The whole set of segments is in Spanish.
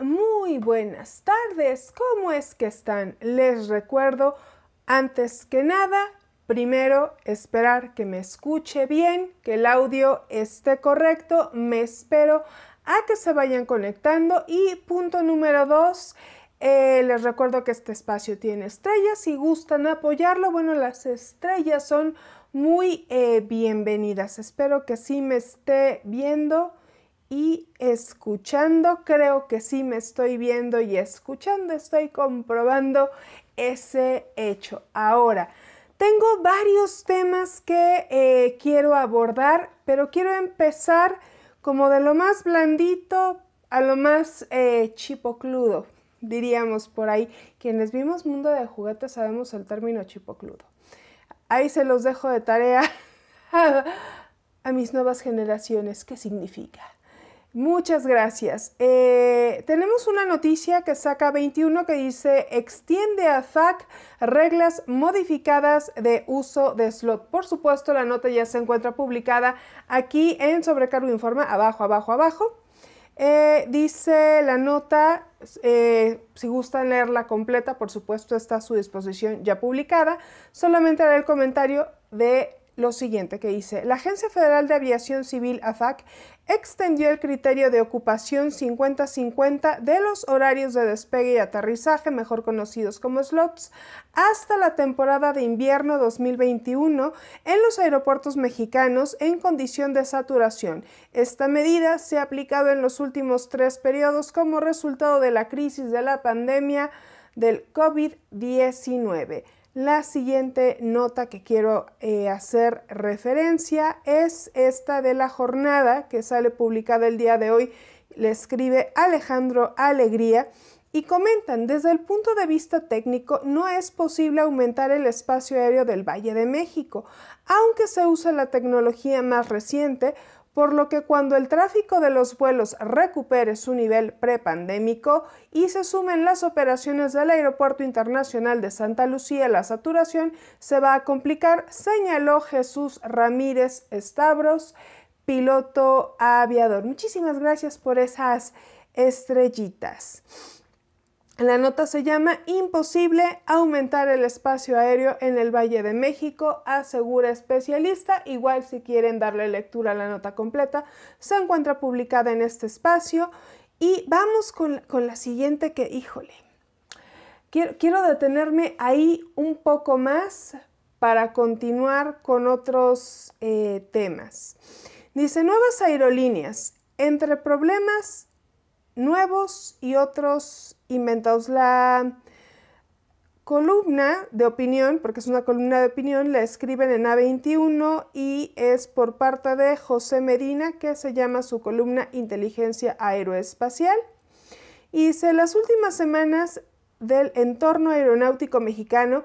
muy buenas tardes. ¿Cómo es que están? Les recuerdo, antes que nada, primero esperar que me escuche bien, que el audio esté correcto. Me espero a que se vayan conectando. Y punto número dos, eh, les recuerdo que este espacio tiene estrellas. Si gustan apoyarlo, bueno, las estrellas son muy eh, bienvenidas. Espero que sí me esté viendo y escuchando. Creo que sí me estoy viendo y escuchando, estoy comprobando ese hecho. Ahora, tengo varios temas que eh, quiero abordar, pero quiero empezar como de lo más blandito a lo más eh, chipocludo, diríamos por ahí. Quienes vimos Mundo de Juguetes sabemos el término chipocludo. Ahí se los dejo de tarea a mis nuevas generaciones. ¿Qué significa? Muchas gracias. Eh, tenemos una noticia que saca 21 que dice extiende a FAC reglas modificadas de uso de slot. Por supuesto, la nota ya se encuentra publicada aquí en Sobrecargo Informa, abajo, abajo, abajo. Eh, dice la nota, eh, si gustan leerla completa, por supuesto está a su disposición ya publicada. Solamente haré el comentario de lo siguiente que dice, la Agencia Federal de Aviación Civil, AFAC, extendió el criterio de ocupación 50-50 de los horarios de despegue y aterrizaje, mejor conocidos como slots, hasta la temporada de invierno 2021 en los aeropuertos mexicanos en condición de saturación. Esta medida se ha aplicado en los últimos tres periodos como resultado de la crisis de la pandemia del COVID-19. La siguiente nota que quiero eh, hacer referencia es esta de la jornada que sale publicada el día de hoy. Le escribe Alejandro Alegría y comentan, desde el punto de vista técnico, no es posible aumentar el espacio aéreo del Valle de México, aunque se usa la tecnología más reciente, por lo que cuando el tráfico de los vuelos recupere su nivel prepandémico y se sumen las operaciones del Aeropuerto Internacional de Santa Lucía, la saturación se va a complicar, señaló Jesús Ramírez Estabros, piloto aviador. Muchísimas gracias por esas estrellitas. La nota se llama Imposible aumentar el espacio aéreo en el Valle de México, asegura especialista. Igual si quieren darle lectura a la nota completa, se encuentra publicada en este espacio. Y vamos con, la siguiente que, híjole, quiero, detenerme ahí un poco más para continuar con otros eh, temas. Dice, nuevas aerolíneas, entre problemas nuevos y otros inventados. La columna de opinión, porque es una columna de opinión, la escriben en A21 y es por parte de José Medina, que se llama su columna Inteligencia Aeroespacial. Y dice, las últimas semanas del entorno aeronáutico mexicano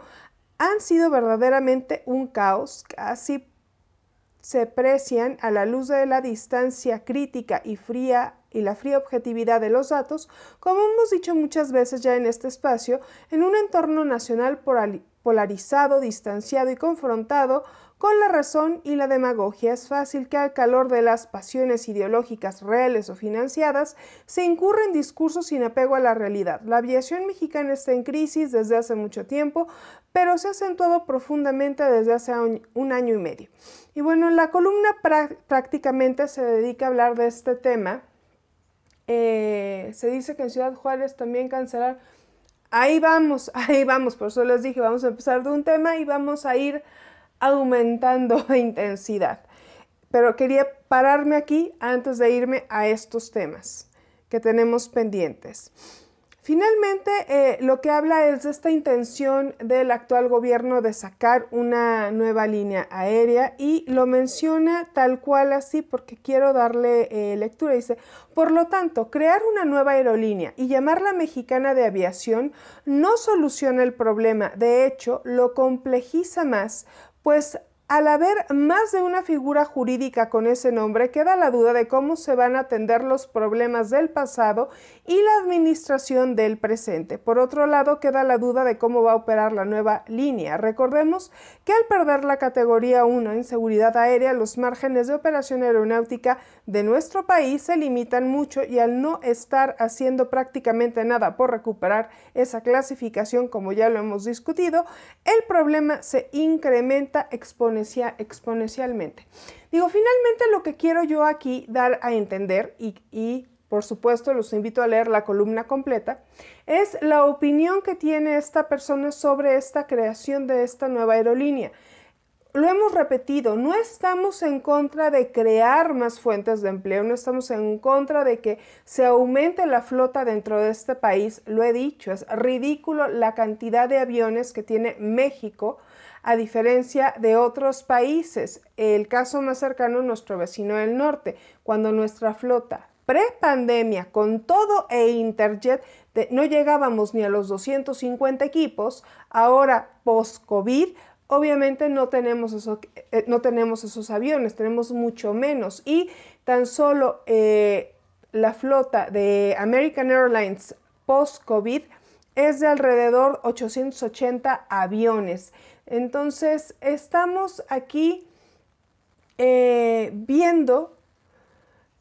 han sido verdaderamente un caos, casi se precian a la luz de la distancia crítica y fría y la fría objetividad de los datos, como hemos dicho muchas veces ya en este espacio, en un entorno nacional polarizado, distanciado y confrontado con la razón y la demagogia es fácil que al calor de las pasiones ideológicas reales o financiadas se incurren en discursos sin apego a la realidad. La aviación mexicana está en crisis desde hace mucho tiempo, pero se ha acentuado profundamente desde hace un año y medio. Y bueno, la columna prácticamente se dedica a hablar de este tema eh, se dice que en Ciudad Juárez también cancelar. Ahí vamos, ahí vamos, por eso les dije, vamos a empezar de un tema y vamos a ir aumentando la intensidad. Pero quería pararme aquí antes de irme a estos temas que tenemos pendientes. Finalmente, eh, lo que habla es de esta intención del actual gobierno de sacar una nueva línea aérea y lo menciona tal cual así porque quiero darle eh, lectura. Dice, por lo tanto, crear una nueva aerolínea y llamarla mexicana de aviación no soluciona el problema, de hecho, lo complejiza más, pues al haber más de una figura jurídica con ese nombre, queda la duda de cómo se van a atender los problemas del pasado y la administración del presente. Por otro lado, queda la duda de cómo va a operar la nueva línea. Recordemos que al perder la categoría 1 en seguridad aérea, los márgenes de operación aeronáutica de nuestro país se limitan mucho y al no estar haciendo prácticamente nada por recuperar esa clasificación, como ya lo hemos discutido, el problema se incrementa exponencialmente exponencialmente. Digo, finalmente lo que quiero yo aquí dar a entender, y, y por supuesto los invito a leer la columna completa, es la opinión que tiene esta persona sobre esta creación de esta nueva aerolínea lo hemos repetido, no estamos en contra de crear más fuentes de empleo, no estamos en contra de que se aumente la flota dentro de este país, lo he dicho, es ridículo la cantidad de aviones que tiene México a diferencia de otros países. El caso más cercano, nuestro vecino del norte, cuando nuestra flota pre pandemia, con todo e Interjet no llegábamos ni a los 250 equipos, ahora post-COVID obviamente no tenemos, esos, eh, no tenemos esos aviones, tenemos mucho menos. Y tan solo eh, la flota de American Airlines post-COVID es de alrededor 880 aviones. Entonces, estamos aquí eh, viendo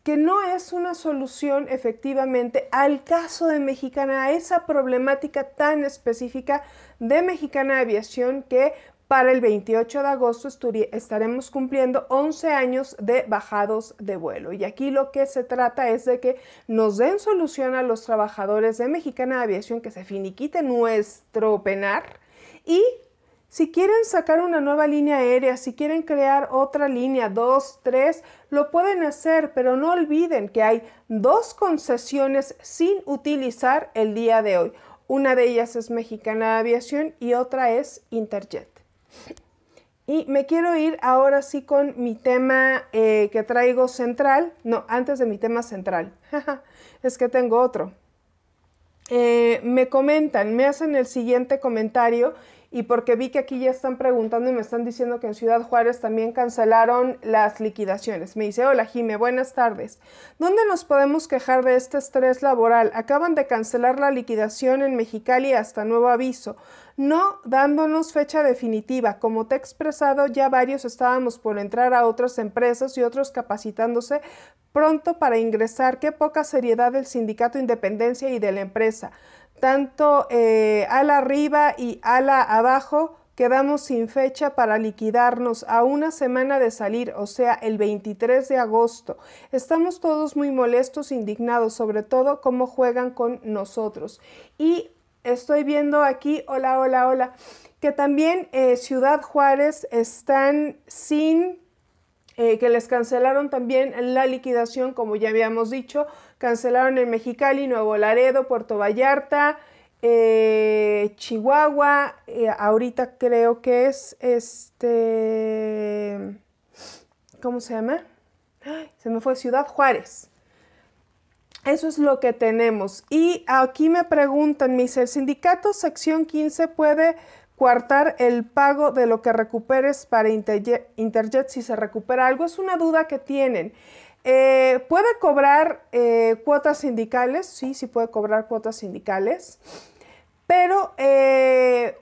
que no es una solución efectivamente al caso de Mexicana, a esa problemática tan específica de Mexicana Aviación que para el 28 de agosto estaremos cumpliendo 11 años de bajados de vuelo. Y aquí lo que se trata es de que nos den solución a los trabajadores de Mexicana de Aviación que se finiquite nuestro penar y si quieren sacar una nueva línea aérea, si quieren crear otra línea, dos, tres, lo pueden hacer, pero no olviden que hay dos concesiones sin utilizar el día de hoy. Una de ellas es Mexicana Aviación y otra es Interjet. Y me quiero ir ahora sí con mi tema eh, que traigo central. No, antes de mi tema central. es que tengo otro. Eh, me comentan, me hacen el siguiente comentario y porque vi que aquí ya están preguntando y me están diciendo que en Ciudad Juárez también cancelaron las liquidaciones. Me dice, hola Jime, buenas tardes. ¿Dónde nos podemos quejar de este estrés laboral? Acaban de cancelar la liquidación en Mexicali hasta nuevo aviso, no dándonos fecha definitiva. Como te he expresado, ya varios estábamos por entrar a otras empresas y otros capacitándose pronto para ingresar. Qué poca seriedad del sindicato Independencia y de la empresa tanto eh, ala arriba y ala abajo, quedamos sin fecha para liquidarnos a una semana de salir, o sea, el 23 de agosto. Estamos todos muy molestos, indignados, sobre todo cómo juegan con nosotros. Y estoy viendo aquí, hola, hola, hola, que también eh, Ciudad Juárez están sin, eh, que les cancelaron también la liquidación, como ya habíamos dicho, cancelaron en Mexicali, Nuevo Laredo, Puerto Vallarta, eh, Chihuahua, eh, ahorita creo que es este, ¿cómo se llama? se me fue Ciudad Juárez. Eso es lo que tenemos. Y aquí me preguntan, mis el sindicato sección 15 puede cuartar el pago de lo que recuperes para Interjet si se recupera algo. Es una duda que tienen. Eh, ¿Puede cobrar eh, cuotas sindicales? Sí, sí puede cobrar cuotas sindicales, pero eh,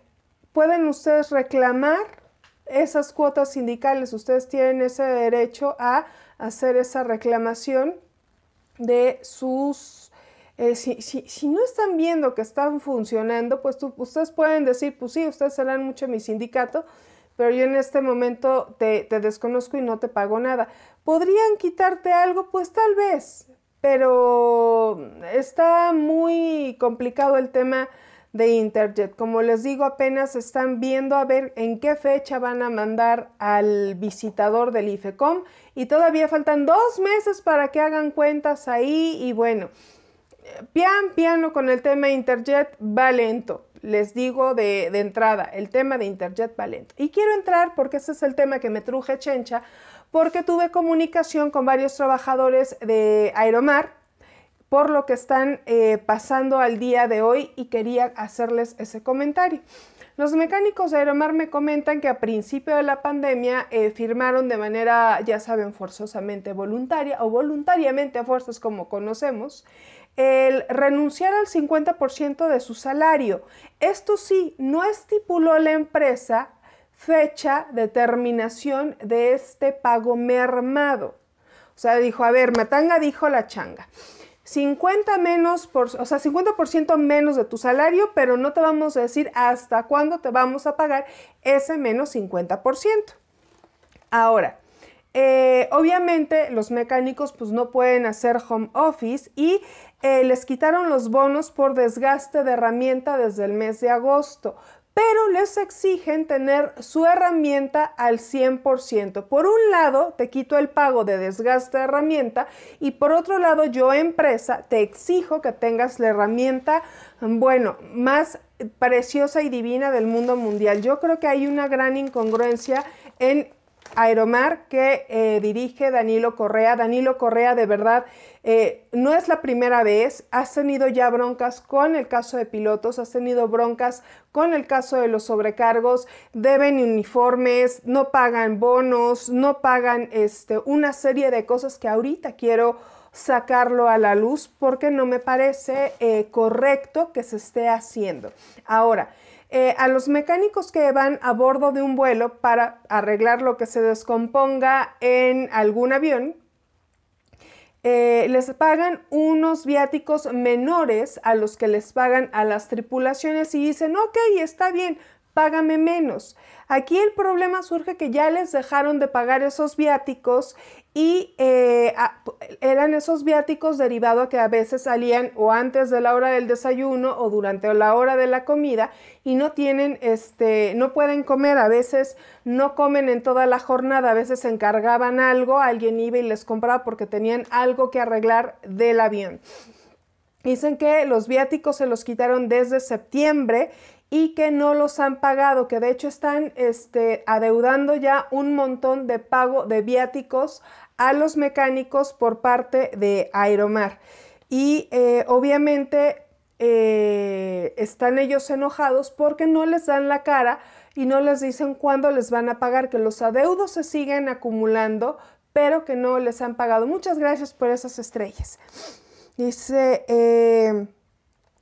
pueden ustedes reclamar esas cuotas sindicales, ustedes tienen ese derecho a hacer esa reclamación de sus... Si, no están viendo que están funcionando, pues ustedes pueden decir, pues sí, ustedes serán mucho mi sindicato, pero yo en este momento te, desconozco y no te pago nada. ¿Podrían quitarte algo? Pues tal vez, pero está muy complicado el tema de Interjet. Como les digo, apenas están viendo a ver en qué fecha van a mandar al visitador del IFECOM y todavía faltan dos meses para que hagan cuentas ahí y bueno, pian piano con el tema Interjet va lento les digo de, entrada, el tema de Interjet Valente Y quiero entrar porque ese es el tema que me truje chencha, porque tuve comunicación con varios trabajadores de Aeromar por lo que están eh, pasando al día de hoy y quería hacerles ese comentario. Los mecánicos de Aeromar me comentan que a principio de la pandemia eh, firmaron de manera, ya saben, forzosamente voluntaria o voluntariamente a fuerzas como conocemos, el renunciar al 50% de su salario. Esto sí, no estipuló la empresa fecha de terminación de este pago mermado. O sea, dijo, a ver, Matanga dijo la changa. 50 menos sea, 50% menos de tu salario, pero no te vamos a decir hasta cuándo te vamos a pagar ese menos 50%. Ahora, eh, obviamente los mecánicos pues no pueden hacer home office y eh, les quitaron los bonos por desgaste de herramienta desde el mes de agosto, pero les exigen tener su herramienta al 100%. Por un lado, te quito el pago de desgaste de herramienta y por otro lado, yo empresa te exijo que tengas la herramienta, bueno, más preciosa y divina del mundo mundial. Yo creo que hay una gran incongruencia en Aeromar que eh, dirige Danilo Correa. Danilo Correa, de verdad, eh, no es la primera vez. Has tenido ya broncas con el caso de pilotos, has tenido broncas con el caso de los sobrecargos. Deben uniformes, no pagan bonos, no pagan este, una serie de cosas que ahorita quiero sacarlo a la luz porque no me parece eh, correcto que se esté haciendo. Ahora, eh, a los mecánicos que van a bordo de un vuelo para arreglar lo que se descomponga en algún avión, eh, les pagan unos viáticos menores a los que les pagan a las tripulaciones y dicen, ok, está bien, págame menos. Aquí el problema surge que ya les dejaron de pagar esos viáticos y eh, eran esos viáticos derivados a que a veces salían o antes de la hora del desayuno o durante la hora de la comida y no tienen, este, no pueden comer, a veces no comen en toda la jornada, a veces se encargaban algo, alguien iba y les compraba porque tenían algo que arreglar del avión. Dicen que los viáticos se los quitaron desde septiembre y que no los han pagado, que de hecho están este, adeudando ya un montón de pago de viáticos a los mecánicos por parte de Aeromar. Y eh, obviamente eh, están ellos enojados porque no les dan la cara y no les dicen cuándo les van a pagar, que los adeudos se siguen acumulando, pero que no les han pagado. Muchas gracias por esas estrellas. Dice, eh,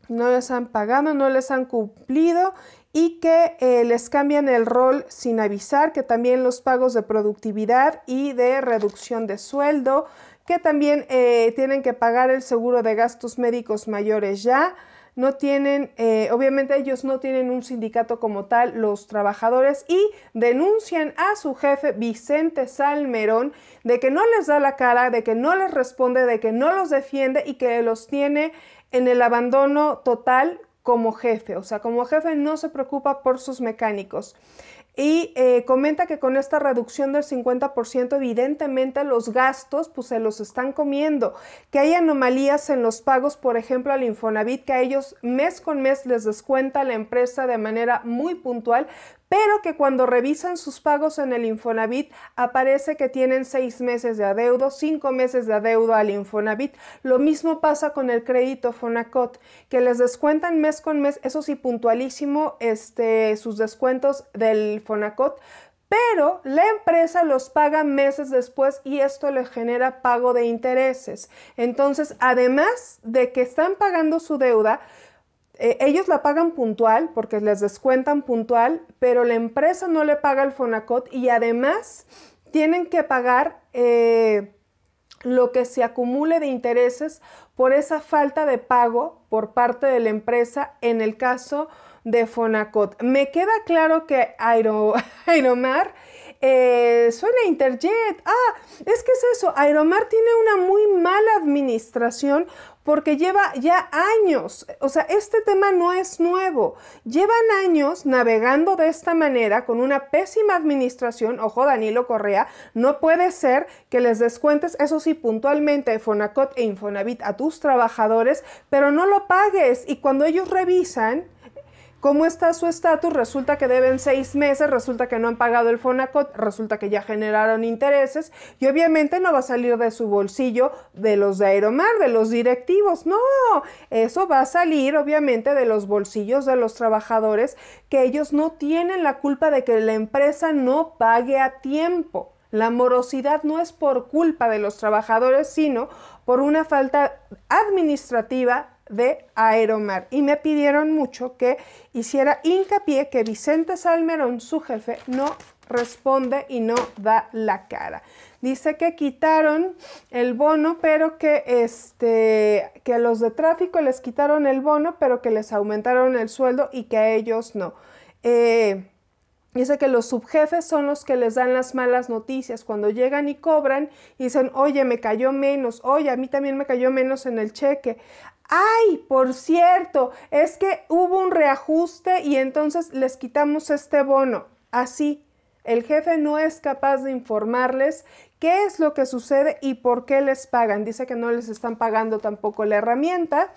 no les han pagado, no les han cumplido y que eh, les cambian el rol sin avisar, que también los pagos de productividad y de reducción de sueldo, que también eh, tienen que pagar el seguro de gastos médicos mayores ya, no tienen, eh, obviamente ellos no tienen un sindicato como tal, los trabajadores, y denuncian a su jefe Vicente Salmerón de que no les da la cara, de que no les responde, de que no los defiende y que los tiene en el abandono total como jefe, o sea, como jefe no se preocupa por sus mecánicos. Y eh, comenta que con esta reducción del 50%, evidentemente los gastos pues, se los están comiendo, que hay anomalías en los pagos, por ejemplo, al Infonavit, que a ellos mes con mes les descuenta la empresa de manera muy puntual, pero que cuando revisan sus pagos en el Infonavit aparece que tienen seis meses de adeudo, cinco meses de adeudo al Infonavit. Lo mismo pasa con el crédito Fonacot, que les descuentan mes con mes, eso sí, puntualísimo, este, sus descuentos del Fonacot, pero la empresa los paga meses después y esto le genera pago de intereses. Entonces, además de que están pagando su deuda, eh, ellos la pagan puntual porque les descuentan puntual, pero la empresa no le paga el Fonacot y además tienen que pagar eh, lo que se acumule de intereses por esa falta de pago por parte de la empresa en el caso de Fonacot. Me queda claro que Aero, Eh, suena Interjet. Ah, es que es eso. Aeromar tiene una muy mala administración porque lleva ya años. O sea, este tema no es nuevo. Llevan años navegando de esta manera con una pésima administración. Ojo, Danilo Correa, no puede ser que les descuentes, eso sí, puntualmente Fonacot e Infonavit a tus trabajadores, pero no lo pagues. Y cuando ellos revisan, ¿Cómo está su estatus? Resulta que deben seis meses, resulta que no han pagado el Fonacot, resulta que ya generaron intereses y obviamente no va a salir de su bolsillo de los de Aeromar, de los directivos, no, eso va a salir obviamente de los bolsillos de los trabajadores que ellos no tienen la culpa de que la empresa no pague a tiempo. La morosidad no es por culpa de los trabajadores, sino por una falta administrativa de Aeromar y me pidieron mucho que hiciera hincapié que Vicente Salmerón, su jefe, no responde y no da la cara. Dice que quitaron el bono, pero que este que los de tráfico les quitaron el bono, pero que les aumentaron el sueldo y que a ellos no. Eh, dice que los subjefes son los que les dan las malas noticias. Cuando llegan y cobran, y dicen, oye, me cayó menos, oye, a mí también me cayó menos en el cheque. Ay, por cierto, es que hubo un reajuste y entonces les quitamos este bono. Así, el jefe no es capaz de informarles qué es lo que sucede y por qué les pagan. Dice que no les están pagando tampoco la herramienta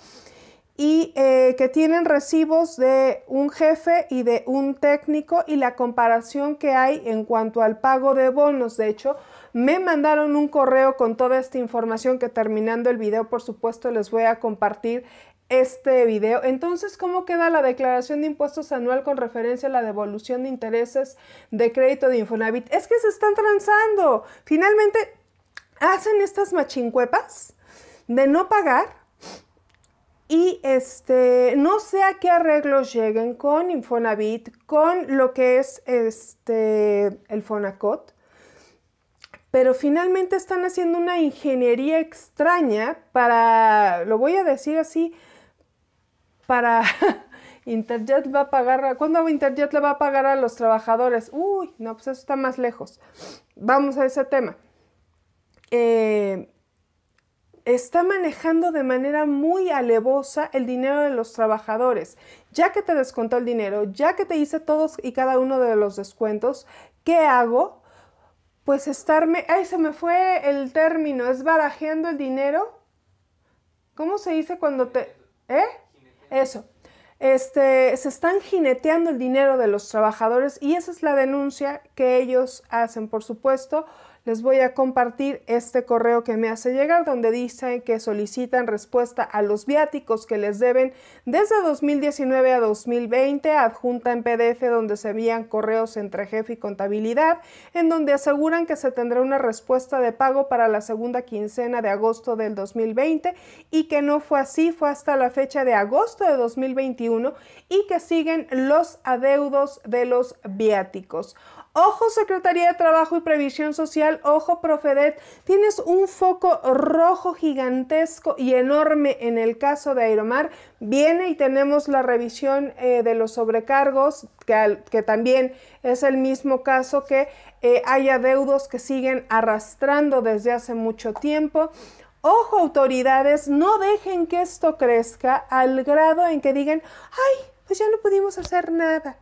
y eh, que tienen recibos de un jefe y de un técnico y la comparación que hay en cuanto al pago de bonos. De hecho, me mandaron un correo con toda esta información que terminando el video, por supuesto, les voy a compartir este video. Entonces, ¿cómo queda la declaración de impuestos anual con referencia a la devolución de intereses de crédito de Infonavit? Es que se están transando. Finalmente, hacen estas machincuepas de no pagar y este, no sé a qué arreglos lleguen con Infonavit, con lo que es este, el Fonacot, pero finalmente están haciendo una ingeniería extraña para, lo voy a decir así, para Interjet va a pagar, ¿cuándo Interjet le va a pagar a los trabajadores? Uy, no, pues eso está más lejos. Vamos a ese tema. Eh, está manejando de manera muy alevosa el dinero de los trabajadores. Ya que te descontó el dinero, ya que te hice todos y cada uno de los descuentos, ¿qué hago? Pues estarme, ay, se me fue el término, es barajeando el dinero. ¿Cómo se dice cuando te... ¿Eh? Eso. Este, se están jineteando el dinero de los trabajadores y esa es la denuncia que ellos hacen, por supuesto les voy a compartir este correo que me hace llegar donde dice que solicitan respuesta a los viáticos que les deben desde 2019 a 2020, adjunta en PDF donde se envían correos entre jefe y contabilidad, en donde aseguran que se tendrá una respuesta de pago para la segunda quincena de agosto del 2020 y que no fue así, fue hasta la fecha de agosto de 2021 y que siguen los adeudos de los viáticos. Ojo Secretaría de Trabajo y Previsión Social, ojo Profedet, tienes un foco rojo gigantesco y enorme en el caso de Aeromar. Viene y tenemos la revisión eh, de los sobrecargos, que, también es el mismo caso que eh, haya deudos que siguen arrastrando desde hace mucho tiempo. Ojo autoridades, no dejen que esto crezca al grado en que digan, ay, pues ya no pudimos hacer nada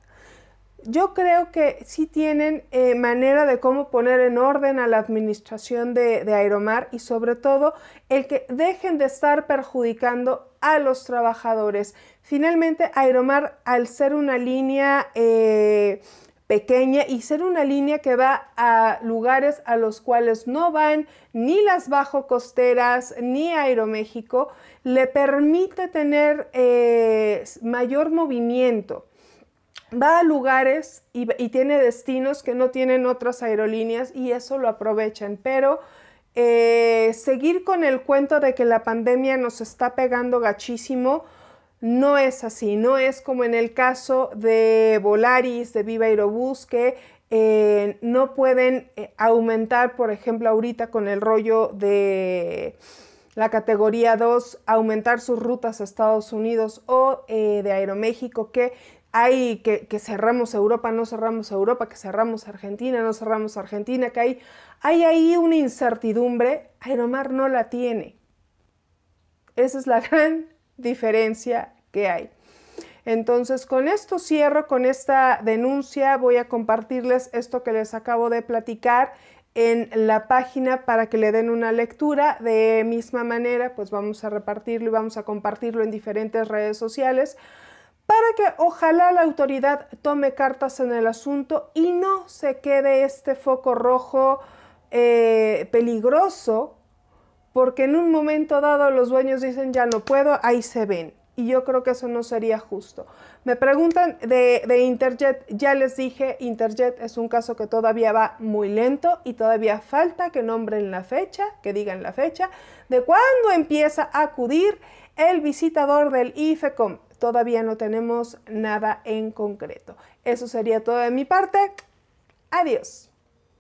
yo creo que sí tienen eh, manera de cómo poner en orden a la administración de, Aeromar y sobre todo el que dejen de estar perjudicando a los trabajadores. Finalmente, Aeromar, al ser una línea... Eh, pequeña y ser una línea que va a lugares a los cuales no van ni las bajo costeras ni Aeroméxico, le permite tener eh, mayor movimiento va a lugares y, tiene destinos que no tienen otras aerolíneas y eso lo aprovechan. Pero eh, seguir con el cuento de que la pandemia nos está pegando gachísimo no es así. No es como en el caso de Volaris, de Viva Aerobús, que eh, no pueden eh, aumentar, por ejemplo, ahorita con el rollo de la categoría 2, aumentar sus rutas a Estados Unidos o de Aeroméxico, que que, cerramos Europa, no cerramos Europa, que cerramos Argentina, no cerramos Argentina, que hay, hay ahí una incertidumbre, Aeromar no la tiene. Esa es la gran diferencia que hay. Entonces, con esto cierro, con esta denuncia, voy a compartirles esto que les acabo de platicar en la página para que le den una lectura. De misma manera, pues vamos a repartirlo y vamos a compartirlo en diferentes redes sociales para que ojalá la autoridad tome cartas en el asunto y no se quede este foco rojo eh, peligroso, porque en un momento dado los dueños dicen ya no puedo, ahí se ven. Y yo creo que eso no sería justo. Me preguntan de, de Interjet, ya les dije, Interjet es un caso que todavía va muy lento y todavía falta que nombren la fecha, que digan la fecha, de cuándo empieza a acudir el visitador del IFECOM. Todavía no tenemos nada en concreto. Eso sería todo de mi parte. Adiós.